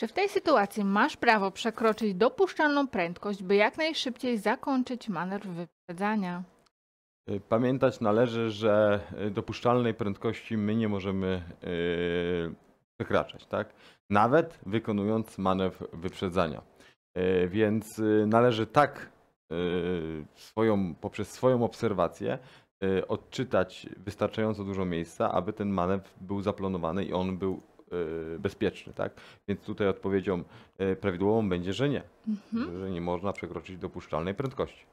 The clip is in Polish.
Czy w tej sytuacji masz prawo przekroczyć dopuszczalną prędkość, by jak najszybciej zakończyć manewr wyprzedzania? Y, pamiętać należy, że y, dopuszczalnej prędkości my nie możemy y, przekraczać, tak? Nawet wykonując manewr wyprzedzania. Więc należy tak swoją, poprzez swoją obserwację odczytać wystarczająco dużo miejsca, aby ten manewr był zaplanowany i on był E, bezpieczny, tak? Więc tutaj odpowiedzią e, prawidłową będzie, że nie. Mhm. Że nie można przekroczyć dopuszczalnej prędkości.